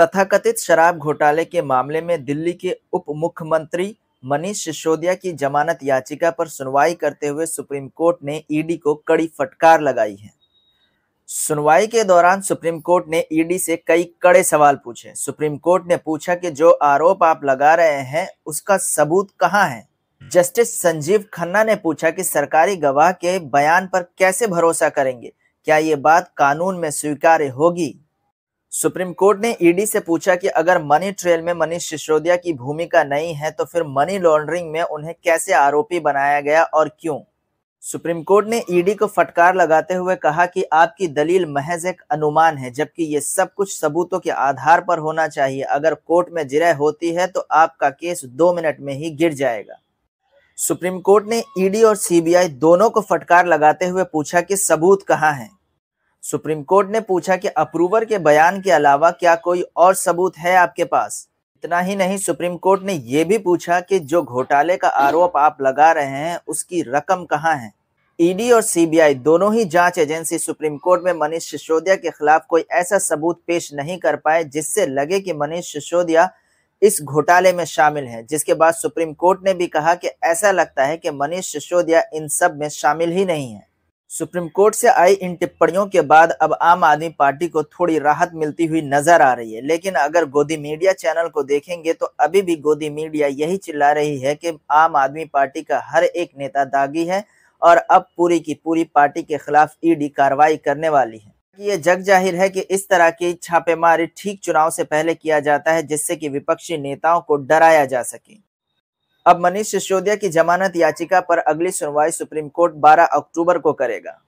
तथाकथित शराब घोटाले के मामले में दिल्ली के उप मुख्यमंत्री मनीष सिसोदिया की जमानत याचिका पर सुनवाई करते हुए सुप्रीम कोर्ट ने ईडी को कड़ी फटकार लगाई है सुनवाई के दौरान सुप्रीम कोर्ट ने ईडी से कई कड़े सवाल पूछे सुप्रीम कोर्ट ने पूछा कि जो आरोप आप लगा रहे हैं उसका सबूत कहाँ है जस्टिस संजीव खन्ना ने पूछा कि सरकारी गवाह के बयान पर कैसे भरोसा करेंगे क्या ये बात कानून में स्वीकार्य होगी सुप्रीम कोर्ट ने ईडी से पूछा कि अगर मनी ट्रेल में मनीष सिसोदिया की भूमिका नहीं है तो फिर मनी लॉन्ड्रिंग में उन्हें कैसे आरोपी बनाया गया और क्यों सुप्रीम कोर्ट ने ईडी को फटकार लगाते हुए कहा कि आपकी दलील महज एक अनुमान है जबकि ये सब कुछ सबूतों के आधार पर होना चाहिए अगर कोर्ट में जिरह होती है तो आपका केस दो मिनट में ही गिर जाएगा सुप्रीम कोर्ट ने ईडी और सीबीआई दोनों को फटकार लगाते हुए पूछा कि सबूत कहाँ हैं सुप्रीम कोर्ट ने पूछा कि अप्रूवर के बयान के अलावा क्या कोई और सबूत है आपके पास इतना ही नहीं सुप्रीम कोर्ट ने यह भी पूछा कि जो घोटाले का आरोप आप लगा रहे हैं उसकी रकम कहाँ है ईडी और सीबीआई दोनों ही जांच एजेंसी सुप्रीम कोर्ट में मनीष सिसोदिया के खिलाफ कोई ऐसा सबूत पेश नहीं कर पाए जिससे लगे कि मनीष सिसोदिया इस घोटाले में शामिल है जिसके बाद सुप्रीम कोर्ट ने भी कहा कि ऐसा लगता है कि मनीष सिसोदिया इन सब में शामिल ही नहीं है सुप्रीम कोर्ट से आई इन टिप्पणियों के बाद अब आम आदमी पार्टी को थोड़ी राहत मिलती हुई नजर आ रही है लेकिन अगर गोदी मीडिया चैनल को देखेंगे तो अभी भी गोदी मीडिया यही चिल्ला रही है कि आम आदमी पार्टी का हर एक नेता दागी है और अब पूरी की पूरी पार्टी के खिलाफ ईडी कार्रवाई करने वाली है ये जग जाहिर है कि इस तरह की छापेमारी ठीक चुनाव से पहले किया जाता है जिससे कि विपक्षी नेताओं को डराया जा सके अब मनीष सिसोदिया की जमानत याचिका पर अगली सुनवाई सुप्रीम कोर्ट 12 अक्टूबर को करेगा